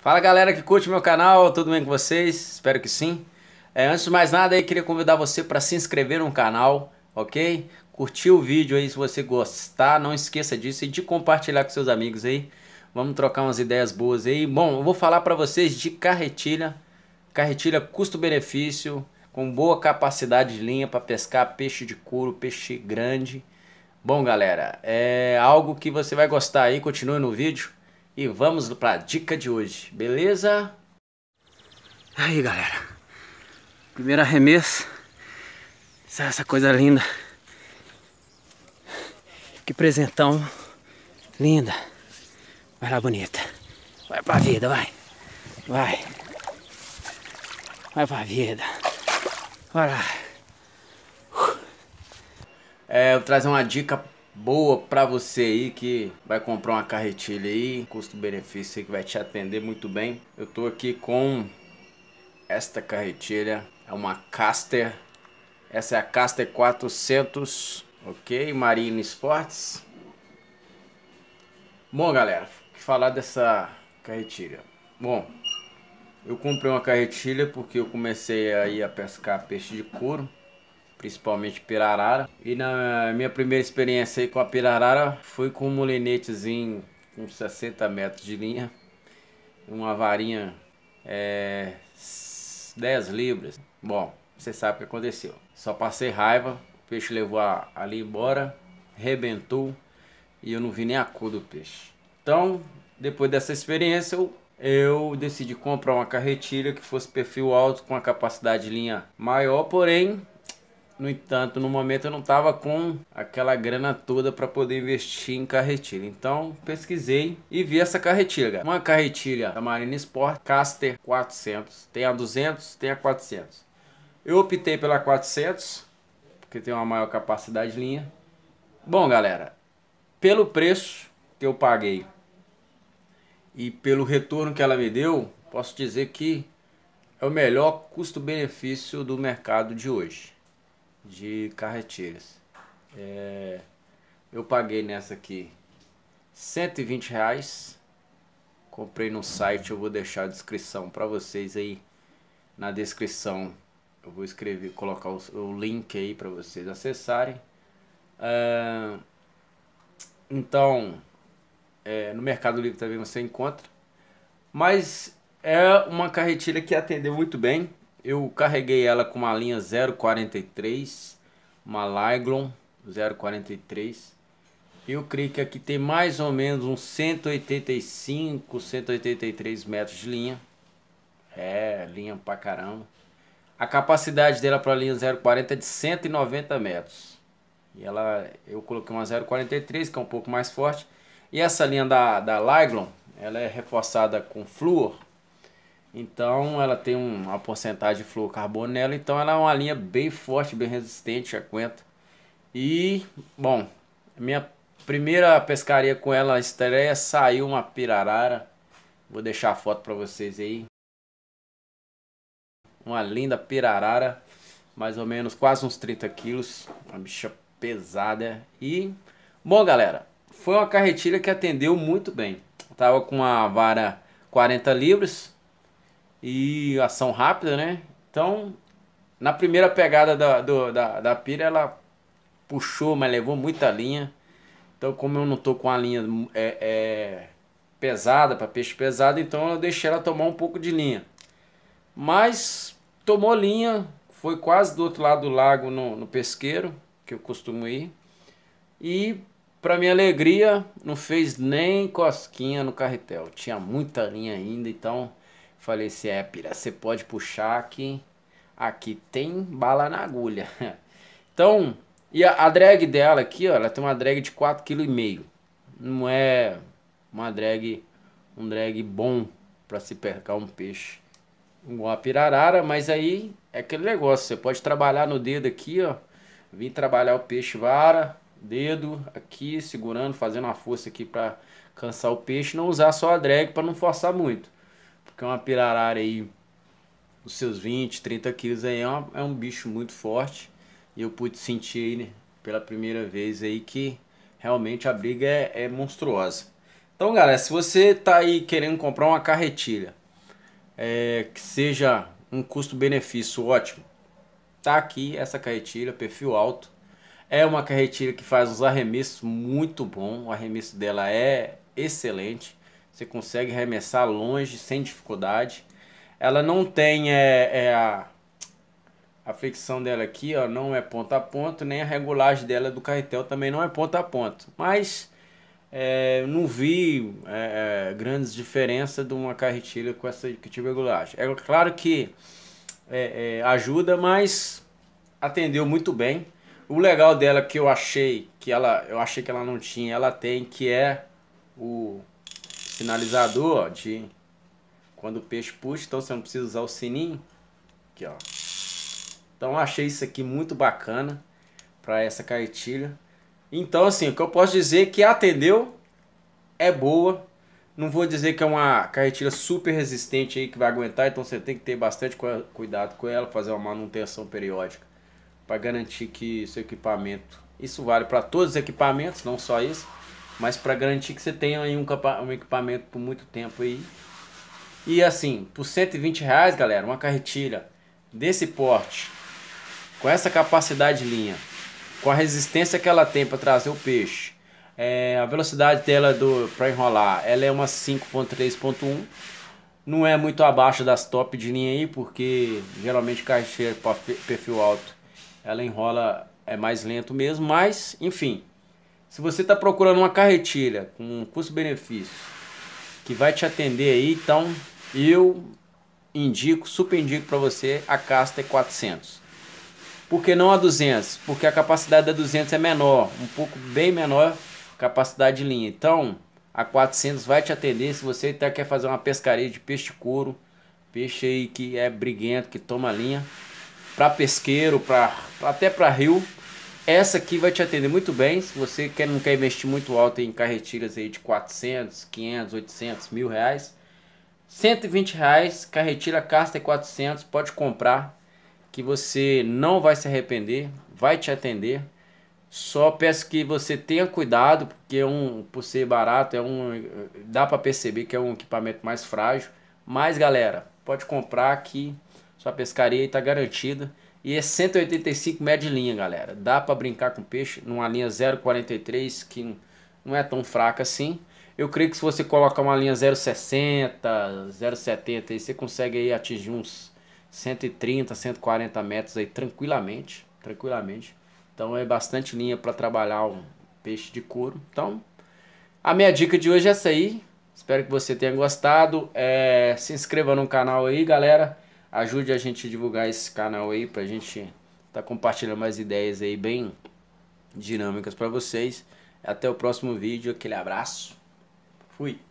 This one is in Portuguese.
Fala galera que curte meu canal, tudo bem com vocês? Espero que sim. É, antes de mais nada, aí queria convidar você para se inscrever no canal, ok? Curtir o vídeo aí se você gostar, não esqueça disso e de compartilhar com seus amigos aí. Vamos trocar umas ideias boas aí. Bom, eu vou falar para vocês de carretilha, carretilha custo-benefício, com boa capacidade de linha para pescar peixe de couro, peixe grande. Bom, galera, é algo que você vai gostar aí, continue no vídeo e vamos para a dica de hoje, beleza? Aí galera, primeiro arremesso, essa, coisa linda, que presentão linda, vai lá bonita, vai pra vida, vai, vai, vai pra vida, vai lá. É, eu vou trazer uma dica boa para você aí que vai comprar uma carretilha aí, custo-benefício que vai te atender muito bem. Eu tô aqui com esta carretilha, é uma Caster. Essa é a Caster 400, OK? Marine Sports. Bom, galera, falar dessa carretilha. Bom, eu comprei uma carretilha porque eu comecei aí a pescar peixe de couro principalmente pirarara. E na minha primeira experiência aí com a pirarara foi com um mulinetezinho com 60 metros de linha, uma varinha é, 10 libras. Bom, você sabe o que aconteceu. Só passei raiva, o peixe levou a, ali embora, rebentou e eu não vi nem a cor do peixe. Então, depois dessa experiência, eu, eu decidi comprar uma carretilha que fosse perfil alto com a capacidade de linha maior, porém no entanto, no momento eu não estava com aquela grana toda para poder investir em carretilha. Então, pesquisei e vi essa carretilha. Uma carretilha da Marina Sport Caster 400. Tem a 200, tem a 400. Eu optei pela 400, porque tem uma maior capacidade de linha. Bom, galera, pelo preço que eu paguei e pelo retorno que ela me deu, posso dizer que é o melhor custo-benefício do mercado de hoje de carreteiras. É, eu paguei nessa aqui 120 reais. Comprei no site, eu vou deixar a descrição para vocês aí na descrição. Eu vou escrever, colocar o, o link aí para vocês acessarem. Ah, então, é, no Mercado Livre também você encontra. Mas é uma carretilha que atendeu muito bem. Eu carreguei ela com uma linha 043, uma Lyglon 043. Eu creio que aqui tem mais ou menos uns 185, 183 metros de linha. É, linha pra caramba. A capacidade dela para a linha 040 é de 190 metros. E ela, eu coloquei uma 043, que é um pouco mais forte. E essa linha da, da Lyglon, ela é reforçada com flúor então ela tem uma porcentagem de carbono nela, então ela é uma linha bem forte, bem resistente, já aguenta. E, bom, minha primeira pescaria com ela estreia saiu uma pirarara. Vou deixar a foto para vocês aí. Uma linda pirarara, mais ou menos quase uns 30 quilos, uma bicha pesada. E, bom galera, foi uma carretilha que atendeu muito bem. tava com uma vara 40 libras, e ação rápida, né? Então, na primeira pegada da, do, da, da pira, ela puxou, mas levou muita linha. Então, como eu não tô com a linha é, é, pesada, para peixe pesado, então eu deixei ela tomar um pouco de linha. Mas tomou linha, foi quase do outro lado do lago no, no pesqueiro, que eu costumo ir. E, para minha alegria, não fez nem cosquinha no carretel. Tinha muita linha ainda, então Falei assim, é, pira, você pode puxar aqui. Aqui tem bala na agulha. Então, e a, a drag dela aqui, ó, ela tem uma drag de 4,5 kg. Não é uma drag, um drag bom para se pescar um peixe. Igual a pirarara, mas aí é aquele negócio, você pode trabalhar no dedo aqui, ó. Vim trabalhar o peixe vara, dedo aqui, segurando, fazendo uma força aqui para cansar o peixe, não usar só a drag para não forçar muito. Porque uma pirarara aí, os seus 20, 30 quilos aí é, uma, é um bicho muito forte. E eu pude sentir né, pela primeira vez aí que realmente a briga é, é monstruosa. Então, galera, se você tá aí querendo comprar uma carretilha é, que seja um custo-benefício ótimo, tá aqui essa carretilha, perfil alto. É uma carretilha que faz os arremessos muito bom, o arremesso dela é excelente. Você consegue arremessar longe, sem dificuldade. Ela não tem é, é a, a flexão dela aqui, ó, não é ponto a ponto, nem a regulagem dela do carretel também não é ponto a ponto. Mas é, não vi é, é grandes diferenças de uma carretilha com essa que de regulagem. É claro que é, é, ajuda, mas atendeu muito bem. O legal dela que eu achei que ela, eu achei que ela não tinha, ela tem, que é o sinalizador, ó, de quando o peixe puxa, então você não precisa usar o sininho. Aqui, ó. Então eu achei isso aqui muito bacana para essa cartilha. Então assim, o que eu posso dizer é que atendeu, é boa. Não vou dizer que é uma carretilha super resistente aí que vai aguentar, então você tem que ter bastante cuidado com ela, fazer uma manutenção periódica para garantir que seu equipamento. Isso vale para todos os equipamentos, não só isso mas para garantir que você tenha aí um, um equipamento por muito tempo aí. E assim, por 120 reais, galera, uma carretilha desse porte, com essa capacidade de linha, com a resistência que ela tem para trazer o peixe, é, a velocidade dela do para enrolar, ela é uma 5.3.1, não é muito abaixo das top de linha aí, porque geralmente carreteira para perfil alto, ela enrola é mais lento mesmo, mas enfim, se você está procurando uma carretilha com um custo-benefício que vai te atender aí, então eu indico, super indico para você a Casta 400. Por que não a 200? Porque a capacidade da 200 é menor, um pouco bem menor capacidade de linha. Então, a 400 vai te atender se você até quer fazer uma pescaria de peixe couro, peixe aí que é briguento, que toma linha, para pesqueiro, pra, até para rio, essa aqui vai te atender muito bem. Se você quer, não quer investir muito alto em carretilhas aí de 400, 500, 800, mil reais. 120 reais, carretilha Caster 400, pode comprar. Que você não vai se arrepender, vai te atender. Só peço que você tenha cuidado, porque é um, por ser barato, é um, dá para perceber que é um equipamento mais frágil. Mas galera, pode comprar aqui, sua pescaria está garantida. E é 185 média de linha, galera. Dá para brincar com peixe numa linha 0,43 que não é tão fraca assim. Eu creio que se você colocar uma linha 0,60, 0,70 aí você consegue aí atingir uns 130, 140 metros aí tranquilamente, tranquilamente. Então é bastante linha para trabalhar um peixe de couro. Então a minha dica de hoje é essa aí. Espero que você tenha gostado. É, se inscreva no canal aí, galera. Ajude a gente a divulgar esse canal aí pra gente tá compartilhando mais ideias aí bem dinâmicas para vocês. Até o próximo vídeo, aquele abraço. Fui.